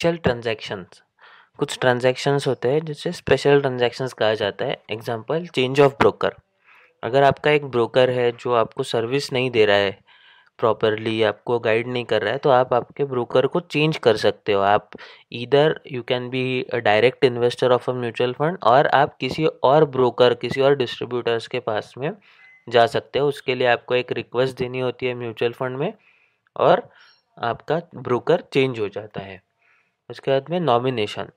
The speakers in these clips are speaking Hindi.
स्पेशल ट्रांजेक्शन्स कुछ ट्रांजेक्शन्स होते हैं जिसे स्पेशल ट्रांजेक्शन्स कहा जाता है एग्जांपल चेंज ऑफ ब्रोकर अगर आपका एक ब्रोकर है जो आपको सर्विस नहीं दे रहा है प्रॉपरली आपको गाइड नहीं कर रहा है तो आप आपके ब्रोकर को चेंज कर सकते हो आप इधर you can be direct investor of a mutual fund और आप किसी और ब्रोकर किसी और डिस्ट्रीब्यूटर्स के पास में जा सकते हो उसके लिए आपको एक रिक्वेस्ट देनी होती है म्यूचुअल फंड में और आपका ब्रोकर चेंज हो जाता है उसके बाद में नॉमिनेशन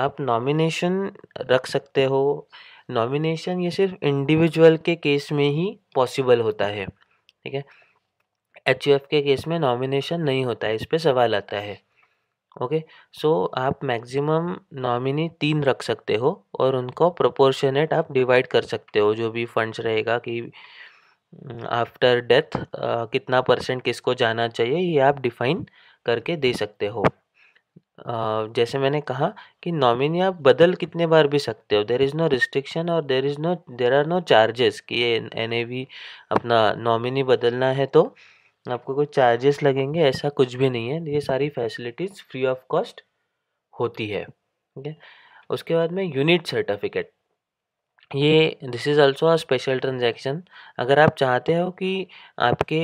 आप नॉमिनेशन रख सकते हो नॉमिनेशन ये सिर्फ इंडिविजुअल के केस में ही पॉसिबल होता है ठीक है एच के केस में नॉमिनेशन नहीं होता है इस पर सवाल आता है ओके सो so, आप मैक्सिमम नॉमिनी तीन रख सकते हो और उनको प्रोपोर्शनेट आप डिवाइड कर सकते हो जो भी फंड्स रहेगा कि आफ्टर हम्म, डेथ कितना परसेंट किसको जाना चाहिए ये आप डिफाइन करके दे सकते हो जैसे मैंने कहा कि नॉमिनी आप बदल कितने बार भी सकते हो देर इज़ नो रिस्ट्रिक्शन और there is no there are no charges कि ये एन अपना नॉमिनी बदलना है तो आपको कोई चार्जेस लगेंगे ऐसा कुछ भी नहीं है ये सारी फैसिलिटीज़ फ्री ऑफ कॉस्ट होती है ठीक है उसके बाद में यूनिट सर्टिफिकेट ये this is also a special transaction अगर आप चाहते हो कि आपके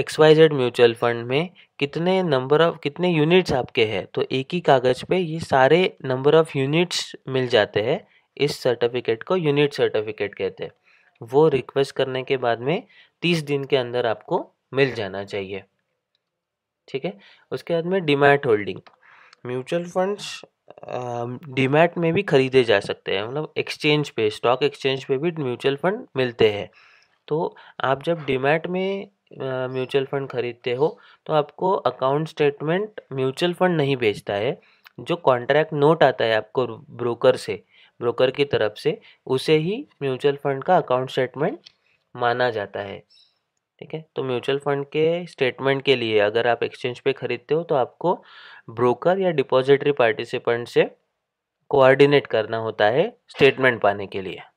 X Y Z mutual fund में कितने नंबर ऑफ कितने यूनिट्स आपके हैं तो एक ही कागज़ पे ये सारे नंबर ऑफ यूनिट्स मिल जाते हैं इस सर्टिफिकेट को यूनिट सर्टिफिकेट कहते हैं वो रिक्वेस्ट करने के बाद में तीस दिन के अंदर आपको मिल जाना चाहिए ठीक है उसके बाद में demat holding mutual funds demat में भी खरीदे जा सकते हैं मतलब एक्सचेंज पे स्टॉक एक्सचेंज पे भी म्यूचुअल फंड मिलते हैं तो आप जब डिमैट में म्यूचुअल फ़ंड ख़रीदते हो तो आपको अकाउंट स्टेटमेंट म्यूचुअल फ़ंड नहीं भेजता है जो कॉन्ट्रैक्ट नोट आता है आपको ब्रोकर से ब्रोकर की तरफ से उसे ही म्यूचुअल फ़ंड का अकाउंट स्टेटमेंट माना जाता है ठीक है तो म्यूचुअल फ़ंड के स्टेटमेंट के लिए अगर आप एक्सचेंज पे ख़रीदते हो तो आपको ब्रोकर या डिपॉजिटरी पार्टिसिपेंट से कोऑर्डिनेट करना होता है स्टेटमेंट पाने के लिए